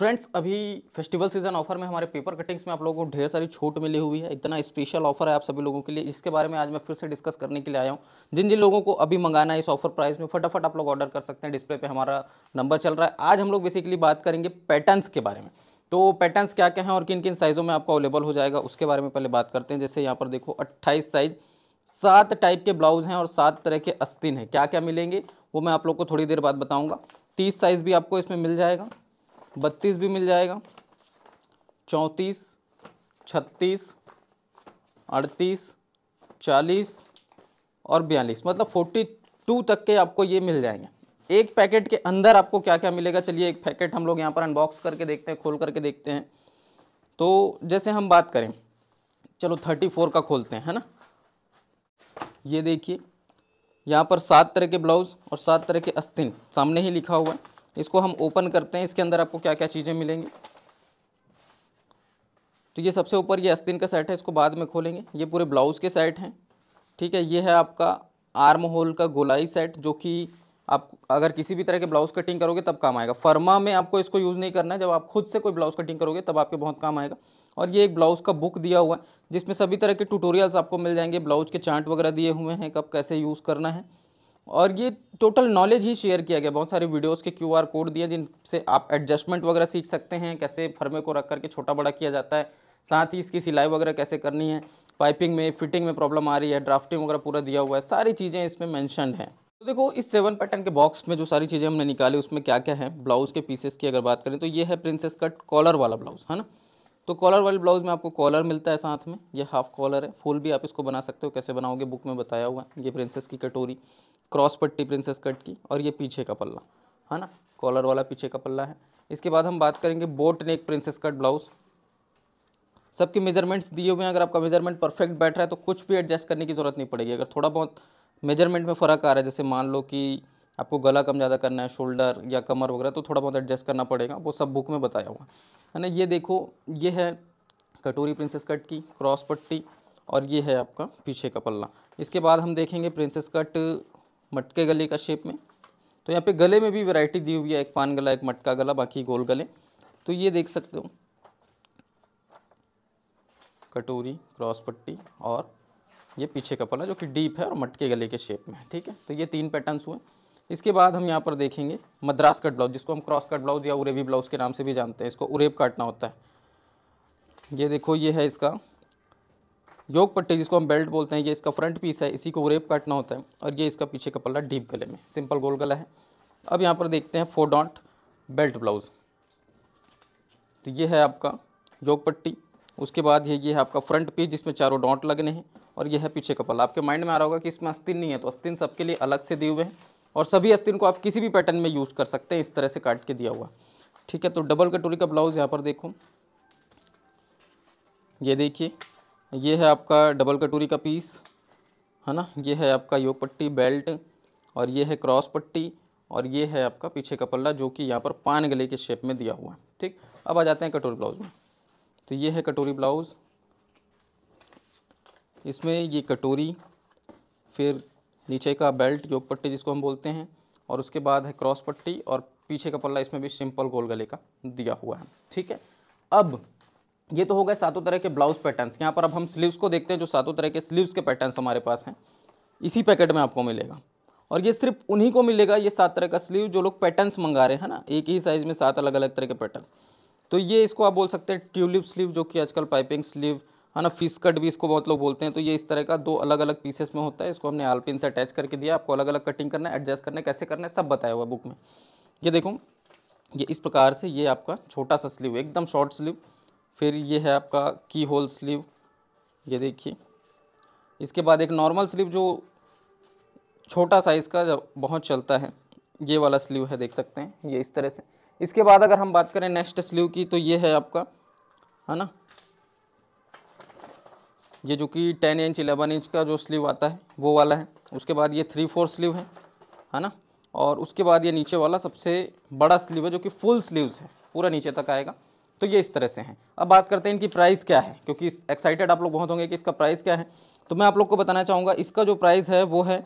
friends अभी festival season offer में हमारे पेपर कटिंग्स में आप लोगों को ढेर सारी छूट मिली हुई है इतना स्पेशल ऑफर है आप सभी लोगों के लिए इसके बारे में आज मैं फिर से डिस्कस करने के लिए आया हूँ जिन जिन लोगों को अभी मंगाना है इस ऑफर प्राइस में फटाफट आप लोग ऑर्डर कर सकते हैं डिस्प्ले पे हमारा नंबर चल रहा है आज हम लोग बेसिकली बात करेंगे पैटर्नस के बारे में तो पैटर्न्स क्या क्या हैं और किन किन साइज़ों में आपको अवेलेबल हो जाएगा उसके बारे में पहले बात करते हैं जैसे यहाँ पर देखो अट्ठाईस साइज़ सात टाइप के ब्लाउज हैं और सात तरह के अस्तिन हैं क्या क्या मिलेंगे वो मैं आप लोग को थोड़ी देर बाद बताऊँगा तीस साइज़ भी आपको इसमें मिल जाएगा बत्तीस भी मिल जाएगा चौंतीस छत्तीस अड़तीस चालीस और बयालीस मतलब फोर्टी टू तक के आपको ये मिल जाएंगे एक पैकेट के अंदर आपको क्या क्या मिलेगा चलिए एक पैकेट हम लोग यहाँ पर अनबॉक्स करके देखते हैं खोल करके देखते हैं तो जैसे हम बात करें चलो थर्टी फोर का खोलते हैं है ना ये देखिए यहाँ पर सात तरह के ब्लाउज़ और सात तरह के अस्तिन सामने ही लिखा हुआ है इसको हम ओपन करते हैं इसके अंदर आपको क्या क्या चीज़ें मिलेंगी तो ये सबसे ऊपर ये अस्तिन का सेट है इसको बाद में खोलेंगे ये पूरे ब्लाउज़ के सेट हैं ठीक है ये है आपका आर्म होल का गोलाई सेट जो कि आप अगर किसी भी तरह के ब्लाउज़ कटिंग करोगे तब काम आएगा फर्मा में आपको इसको यूज़ नहीं करना है जब आप खुद से कोई ब्लाउज़ कटिंग करोगे तब आपके बहुत काम आएगा और ये एक ब्लाउज़ का बुक दिया हुआ है जिसमें सभी तरह के ट्यूटोरियल्स आपको मिल जाएंगे ब्लाउज के चार्ट वगैरह दिए हुए हैं कब कैसे यूज़ करना है और ये टोटल नॉलेज ही शेयर किया गया बहुत सारे वीडियोस के क्यूआर कोड दिए जिनसे आप एडजस्टमेंट वगैरह सीख सकते हैं कैसे फर्मे को रख करके छोटा बड़ा किया जाता है साथ ही इसकी सिलाई वगैरह कैसे करनी है पाइपिंग में फिटिंग में प्रॉब्लम आ रही है ड्राफ्टिंग वगैरह पूरा दिया हुआ है सारी चीज़ें इसमें मैंशनड हैं तो देखो इस सेवन पैटर्न के बॉक्स में जो सारी चीज़ें हमने निकाली उसमें क्या क्या है ब्लाउज़ के पीसेस की अगर बात करें तो ये है प्रिंसेस कट कॉलर वाला ब्लाउज़ है ना तो कॉलर वाले ब्लाउज़ में आपको कॉलर मिलता है साथ में ये हाफ कॉलर है फुल भी आप इसको बना सकते हो कैसे बनाओगे बुक में बताया हुआ है ये प्रिंसेस की कटोरी क्रॉस पट्टी प्रिंसेस कट की और ये पीछे का पल्ला है ना कॉलर वाला पीछे का पल्ला है इसके बाद हम बात करेंगे boat neck princess cut blouse सबके मेजरमेंट्स दिए हुए हैं अगर आपका मेजरमेंट परफेक्ट बैठ रहा है तो कुछ भी एडजस्ट करने की ज़रूरत नहीं पड़ेगी अगर थोड़ा बहुत मेजरमेंट में फ़र्क आ रहा है जैसे मान लो कि आपको गला कम ज़्यादा करना है शोल्डर या कमर वगैरह तो थोड़ा बहुत एडजस्ट करना पड़ेगा वो सब बुक में बताया हुआ है ना ये देखो ये है कटोरी प्रिंसेस कट की क्रॉस पट्टी और ये है आपका पीछे का पल्ला इसके बाद हम देखेंगे प्रिंसेस कट मटके गले का शेप में तो यहाँ पे गले में भी वैरायटी दी हुई है एक पान गला एक मटका गला बाकी गोल गले तो ये देख सकते हो कटोरी क्रॉस पट्टी और ये पीछे का पल्ला जो कि डीप है और मटके गले के शेप में ठीक है तो ये तीन पैटर्न्स हुए इसके बाद हम यहाँ पर देखेंगे मद्रास कट ब्लाउज जिसको हम क्रॉस कट ब्लाउज या उरेबी ब्लाउज के नाम से भी जानते हैं इसको उरेब काटना होता है ये देखो ये है इसका योग पट्टी जिसको हम बेल्ट बोलते हैं ये इसका फ्रंट पीस है इसी को उरेब काटना होता है और ये इसका पीछे का पल्ला डीप गले में सिंपल गोल गला है अब यहाँ पर देखते हैं फोर डॉट बेल्ट ब्लाउज तो ये है आपका योग पट्टी उसके बाद ये ये है आपका फ्रंट पीस जिसमें चारों डॉट लगने हैं और यह है पीछे का पल्ला आपके माइंड में आ रहा होगा कि इसमें अस्तिन नहीं है तो अस्तिन सबके लिए अलग से दिए हुए हैं और सभी अस्तिन को आप किसी भी पैटर्न में यूज़ कर सकते हैं इस तरह से काट के दिया हुआ ठीक है तो डबल कटोरी का ब्लाउज़ यहाँ पर देखो ये देखिए ये है आपका डबल कटोरी का पीस है ना ये है आपका योग पट्टी बेल्ट और ये है क्रॉस पट्टी और ये है आपका पीछे का पल्ला जो कि यहाँ पर पान गले के शेप में दिया हुआ है ठीक अब आ जाते हैं कटोरी ब्लाउज में तो ये है कटोरी ब्लाउज़ इसमें ये कटोरी फिर नीचे का बेल्ट योग पट्टी जिसको हम बोलते हैं और उसके बाद है क्रॉस पट्टी और पीछे का पल्ला इसमें भी सिंपल गोल गले का दिया हुआ है ठीक है अब ये तो हो गए सातों तरह के ब्लाउज पैटर्न्स यहाँ पर अब हम स्लीव्स को देखते हैं जो सातों तरह के स्लीव्स के पैटर्न्स हमारे पास हैं इसी पैकेट में आपको मिलेगा और ये सिर्फ उन्हीं को मिलेगा ये सात तरह का स्लीव जो लोग पैटर्न्स मंगा रहे हैं ना एक ही साइज़ में सात अलग अलग तरह के पैटर्न तो ये इसको आप बोल सकते हैं ट्यूलिप स्लीव जो कि आजकल पाइपिंग स्लीव है ना फिश कट भी इसको बहुत लोग बोलते हैं तो ये इस तरह का दो अलग अलग पीसेस में होता है इसको हमने आलपिन से अटैच करके दिया आपको अलग अलग कटिंग करना है एडजस्ट करना है कैसे करना है सब बताया हुआ बुक में ये देखो ये इस प्रकार से ये आपका छोटा सा स्लीव एकदम शॉर्ट स्लीव फिर ये है आपका की होल स्लीव ये देखिए इसके बाद एक नॉर्मल स्लीव जो छोटा साइज़ का जब बहुत चलता है ये वाला स्लीव है देख सकते हैं ये इस तरह से इसके बाद अगर हम बात करें नेक्स्ट स्लीव की तो ये है आपका है ना ये जो कि टेन इंच इलेवन इंच का जो स्लीव आता है वो वाला है उसके बाद ये थ्री फोर स्लीव है है ना और उसके बाद ये नीचे वाला सबसे बड़ा स्लीव है जो कि फुल स्लीव्स है पूरा नीचे तक आएगा तो ये इस तरह से हैं अब बात करते हैं इनकी प्राइस क्या है क्योंकि एक्साइटेड आप लोग बहुत होंगे कि इसका प्राइस क्या है तो मैं आप लोग को बताना चाहूँगा इसका जो प्राइस है वो है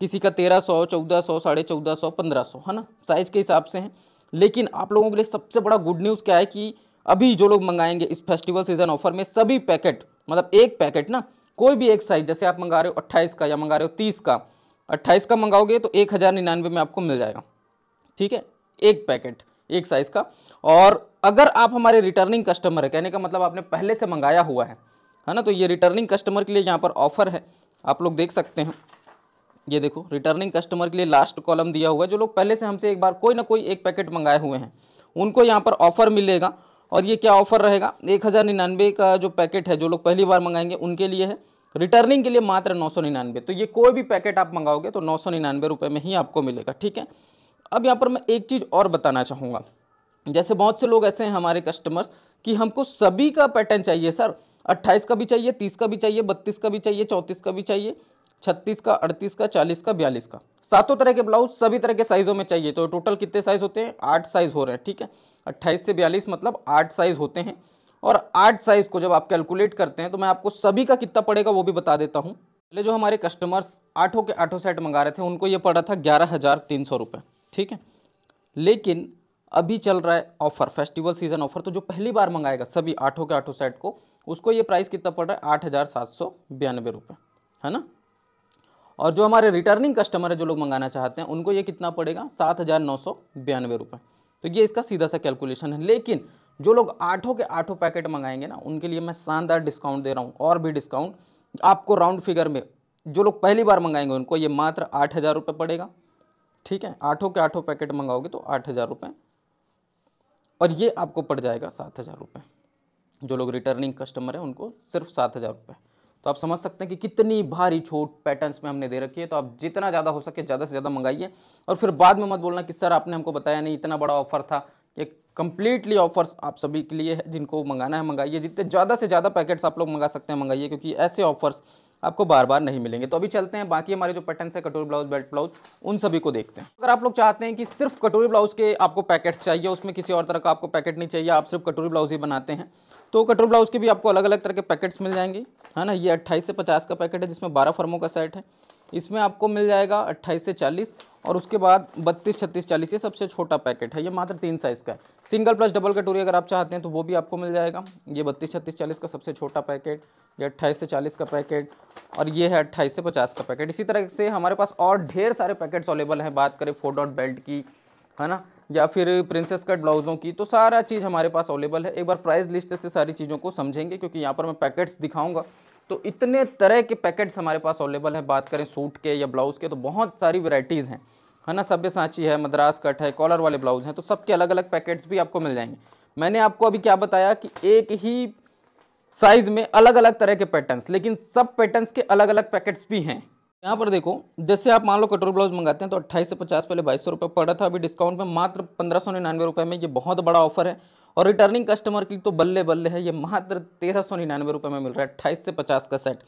किसी का तेरह सौ चौदह सौ साढ़े चौदह सौ पंद्रह सौ है ना साइज़ के हिसाब से है लेकिन आप लोगों के लिए सबसे बड़ा गुड न्यूज़ क्या है कि अभी जो लोग मंगाएंगे इस फेस्टिवल सीज़न ऑफर में सभी पैकेट मतलब एक पैकेट ना कोई भी एक साइज जैसे आप मंगा रहे हो अट्ठाईस का या मंगा रहे हो तीस का अट्ठाईस का मंगाओगे तो एक हज़ार निन्यानवे में आपको मिल जाएगा ठीक है एक पैकेट एक साइज़ का और अगर आप हमारे रिटर्निंग कस्टमर है कहने का मतलब आपने पहले से मंगाया हुआ है है ना तो ये रिटर्निंग कस्टमर के लिए यहाँ पर ऑफर है आप लोग देख सकते हैं ये देखो रिटर्निंग कस्टमर के लिए लास्ट कॉलम दिया हुआ है जो लोग पहले से हमसे एक बार कोई ना कोई एक पैकेट मंगाए हुए हैं उनको यहाँ पर ऑफर मिलेगा और ये क्या ऑफर रहेगा एक हज़ार निन्यानवे का जो पैकेट है जो लोग पहली बार मंगाएंगे उनके लिए है रिटर्निंग के लिए मात्र नौ सौ निन्यानवे तो ये कोई भी पैकेट आप मंगाओगे तो नौ सौ निन्यानवे रुपये में ही आपको मिलेगा ठीक है अब यहाँ पर मैं एक चीज़ और बताना चाहूँगा जैसे बहुत से लोग ऐसे हैं हमारे कस्टमर्स कि हमको सभी का पैटर्न चाहिए सर अट्ठाईस का भी चाहिए तीस का भी चाहिए बत्तीस का भी चाहिए चौंतीस का भी चाहिए छत्तीस का अड़तीस का चालीस का बयालीस का सातों तरह के ब्लाउज सभी तरह के साइजों में चाहिए तो टोटल कितने साइज होते हैं आठ साइज हो रहे हैं ठीक है अट्ठाईस से बयालीस मतलब आठ साइज होते हैं और आठ साइज को जब आप कैलकुलेट करते हैं तो मैं आपको सभी का कितना पड़ेगा वो भी बता देता हूँ पहले जो हमारे कस्टमर्स आठों के आठों सेट मंगा रहे थे उनको ये पड़ा था ग्यारह हज़ार तीन सौ रुपये ठीक है लेकिन अभी चल रहा है ऑफर फेस्टिवल सीजन ऑफर तो जो पहली बार मंगाएगा सभी आठों के आठों सेट को उसको ये प्राइस कितना पड़ रहा है आठ हज़ार सात सौ बयानबे रुपये है ना और जो हमारे रिटर्निंग कस्टमर है जो लोग मंगाना चाहते हैं उनको ये कितना पड़ेगा सात हज़ार नौ सौ बयानवे रुपये तो ये इसका सीधा सा कैलकुलेशन है लेकिन जो लोग आठों के आठों पैकेट मंगाएंगे ना उनके लिए मैं शानदार डिस्काउंट दे रहा हूँ और भी डिस्काउंट आपको राउंड फिगर में जो लोग पहली बार मंगाएंगे उनको ये मात्र आठ हज़ार रुपये पड़ेगा ठीक है आठों के आठों पैकेट मंगाओगे तो आठ हज़ार रुपये और ये आपको पड़ जाएगा सात हज़ार रुपये जो लोग रिटर्निंग कस्टमर हैं उनको सिर्फ सात हज़ार रुपये तो आप समझ सकते हैं कि कितनी भारी छूट पैटर्न्स में हमने दे रखी है तो आप जितना ज़्यादा हो सके ज़्यादा से ज़्यादा मंगाइए और फिर बाद में मत बोलना कि सर आपने हमको बताया नहीं इतना बड़ा ऑफर था ये कम्प्लीटली ऑफर्स आप सभी के लिए है जिनको मंगाना है मंगाइए जितने ज़्यादा से ज़्यादा पैकेट्स आप लोग मंगा सकते हैं मंगाइए क्योंकि ऐसे ऑफर्स आपको बार बार नहीं मिलेंगे तो अभी चलते हैं बाकी हमारे जो पैटर्न है कटोरी ब्लाउज बेल्ट ब्लाउज उन सभी को देखते हैं अगर आप लोग चाहते हैं कि सिर्फ कटोरी ब्लाउज के आपको पैकेट चाहिए उसमें किसी और तरह का आपको पैकेट नहीं चाहिए आप सिर्फ कटोरी ब्लाउज ही बनाते हैं तो कटोरी ब्लाउज के भी आपको अलग अलग तरह के पैकेट्स मिल जाएंगे है ना ये अट्ठाईस से पचास का पैकेट है जिसमें बारह फर्मों का सेट है इसमें आपको मिल जाएगा अट्ठाईस से चालीस और उसके बाद बत्तीस छत्तीस चालीस ये सबसे छोटा पैकेट है ये मात्र तीन साइज़ का है सिंगल प्लस डबल कटोरी अगर आप चाहते हैं तो वो भी आपको मिल जाएगा ये बत्तीस छत्तीस चालीस का सबसे छोटा पैकेट ये अट्ठाईस से चालीस का पैकेट और ये है अट्ठाईस से पचास का पैकेट इसी तरह से हमारे पास और ढेर सारे पैकेट्स अवेलेबल हैं बात करें फोर डॉट बेल्ट की है ना या फिर प्रिंसेस कट ब्लाउज़ों की तो सारा चीज़ हमारे पास अवेलेबल है एक बार प्राइस लिस्ट से सारी चीज़ों को समझेंगे क्योंकि यहाँ पर मैं पैकेट्स दिखाऊंगा तो इतने तरह के पैकेट्स हमारे पास अवेलेबल हैं बात करें सूट के या ब्लाउज़ के तो बहुत सारी वेराइटीज़ हैं है ना सभ्य सांची है मद्रास कट है कॉलर वाले ब्लाउज़ हैं तो सबके अलग अलग पैकेट्स भी आपको मिल जाएंगे मैंने आपको अभी क्या बताया कि एक ही साइज़ में अलग अलग तरह के पैटर्न्स लेकिन सब पैटर्न्स के अलग अलग पैकेट्स भी हैं यहाँ पर देखो जैसे आप मान लो कटोर ब्लाउज मंगाते हैं तो अट्ठाईस से पचास पहले बाईस सौ रुपये पड़ा था अभी डिस्काउंट में मात्र पंद्रह सौ निन्यानवे रुपये में ये बहुत बड़ा ऑफर है और रिटर्निंग कस्टमर के लिए तो बल्ले बल्ले है ये मात्र तेरह सौ निन्यानवे रुपये में मिल रहा है अट्ठाईस से पचास का सेट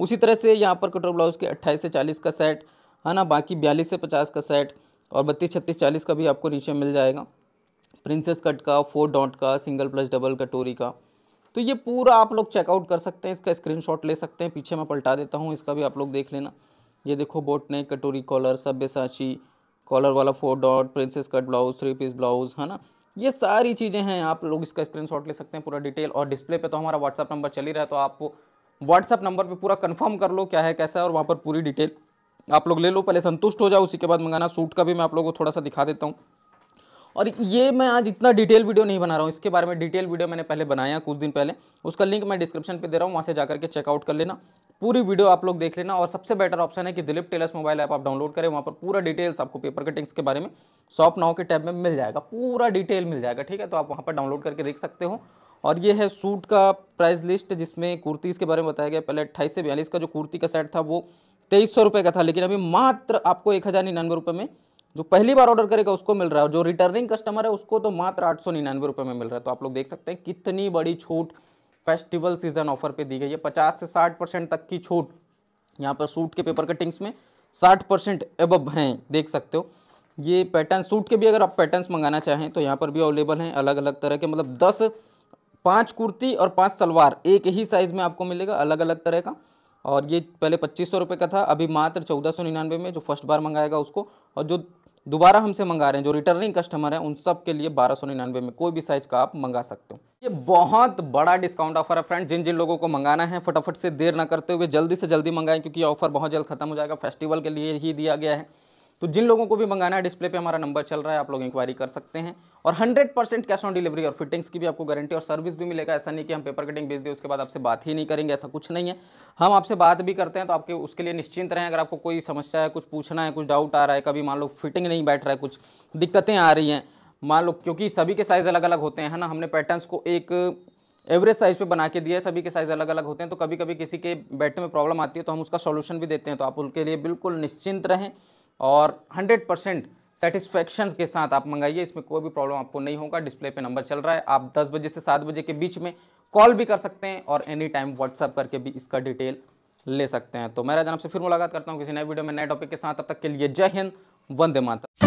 उसी तरह से यहाँ पर कटोर ब्लाउज़ के अट्ठाईस से चालीस का सेट है ना बाकी बयालीस से पचास का सेट और बत्तीस छत्तीस चालीस का भी आपको नीचे मिल जाएगा प्रिंसेस कट का फोर डॉट का सिंगल प्लस डबल कटोरी का तो ये पूरा आप लोग चेकआउट कर सकते हैं इसका स्क्रीन ले सकते हैं पीछे मैं पलटा देता हूँ इसका भी आप लोग देख लेना ये देखो बोट ने कटोरी कॉलर सब्य साची कॉलर वाला four dot princess cut blouse three piece blouse है ना ये सारी चीज़ें हैं आप लोग इसका स्क्रीनशॉट ले सकते हैं पूरा डिटेल और डिस्प्ले पे तो हमारा व्हाट्सअप नंबर चल ही रहा है तो आप व्हाट्सअप नंबर पे पूरा कंफर्म कर लो क्या है कैसा है और वहाँ पर पूरी डिटेल आप लोग ले लो पहले संतुष्ट हो जाओ उसी के बाद मंगाना सूट का भी मैं आप लोगों को थोड़ा सा दिखा देता हूँ और ये मैं आज इतना डिटेल वीडियो नहीं बना रहा हूँ इसके बारे में डिटेल वीडियो मैंने पहले बनाया कुछ दिन पहले उसका लिंक मैं डिस्क्रिप्शन पे दे रहा हूँ वहाँ से जाकर के चेकआउट कर लेना पूरी वीडियो आप लोग देख लेना और सबसे बेटर ऑप्शन है कि दिलीप टेलर्स मोबाइल ऐप आप डाउनलोड करें वहाँ पर पूरा डिटेल्स आपको पेपर कटिंग्स के बारे में शॉप नाव के टैब में मिल जाएगा पूरा डिटेल मिल जाएगा ठीक है तो आप वहाँ पर डाउनलोड करके देख सकते हो और ये है सूट का प्राइस लिस्ट जिसमें कुर्तीज़ के बारे में बताया गया पहले अट्ठाईस से बयालीस का जो कुर्ती का सेट था वो तेईस सौ का था लेकिन अभी मात्र आपको एक हज़ार निन्यानवे में जो पहली बार ऑर्डर करेगा उसको मिल रहा है जो रिटर्निंग कस्टमर है उसको तो मात्र आठ सौ निन्यानवे रुपये में मिल रहा है तो आप लोग देख सकते हैं कितनी बड़ी छूट फेस्टिवल सीजन ऑफर पे दी गई है पचास से साठ परसेंट तक की छूट यहाँ पर सूट के पेपर कटिंग्स में साठ परसेंट एब हैं देख सकते हो ये पैटर्न सूट के भी अगर आप पैटर्न्स मंगाना चाहें तो यहाँ पर भी अवेलेबल हैं अलग अलग तरह के मतलब दस पाँच कुर्ती और पाँच सलवार एक ही साइज़ में आपको मिलेगा अलग अलग तरह का और ये पहले पच्चीस सौ रुपये का था अभी मात्र चौदह सौ निन्यानवे में जो फर्स्ट बार मंगाएगा उसको और जो दोबारा हमसे मंगा रहे हैं जो रिटर्निंग कस्टमर हैं उन सब के लिए बारह सौ निन्यानवे में कोई भी साइज़ का आप मंगा सकते हो ये बहुत बड़ा डिस्काउंट ऑफर है फ्रेंड जिन जिन लोगों को मंगाना है फटाफट से देर ना करते हुए जल्दी से जल्दी मंगाएं क्योंकि ऑफर बहुत जल्द खत्म हो जाएगा फेस्टिवल के लिए ही दिया गया है तो जिन लोगों को भी मंगाना है डिस्प्ले पे हमारा नंबर चल रहा है आप लोग इंक्वायरी कर सकते हैं और 100 परसेंट कैश ऑन डिलीवरी और फिटिंग्स की भी आपको गारंटी और सर्विस भी मिलेगा ऐसा नहीं कि हम पेपर कटिंग भेज दें उसके बाद आपसे बात ही नहीं करेंगे ऐसा कुछ नहीं है हम आपसे बात भी करते हैं तो आपके उसके लिए निश्चिंत रहें अगर आपको कोई समस्या है कुछ पूछना है कुछ डाउट आ रहा है कभी मान लो फिटिंग नहीं बैठ रहा है कुछ दिक्कतें आ रही हैं मान लो क्योंकि सभी के साइज़ अलग अलग होते हैं ना हमने पैटर्न्स को एक एवरेज साइज़ पे बना के दिया है सभी के साइज़ अलग अलग होते हैं तो कभी कभी किसी के बैठने में प्रॉब्लम आती है तो हम उसका सॉल्यूशन भी देते हैं तो आप उनके लिए बिल्कुल निश्चिंत रहें और 100 परसेंट सेटिस्फैक्शन के साथ आप मंगाइए इसमें कोई भी प्रॉब्लम आपको नहीं होगा डिस्प्ले पे नंबर चल रहा है आप 10 बजे से 7 बजे के बीच में कॉल भी कर सकते हैं और एनी टाइम व्हाट्सअप करके भी इसका डिटेल ले सकते हैं तो मेरा जनाब से फिर मुलाकात करता हूँ किसी नए वीडियो में नए टॉपिक के साथ अब तक के लिए जय हिंद वंदे माता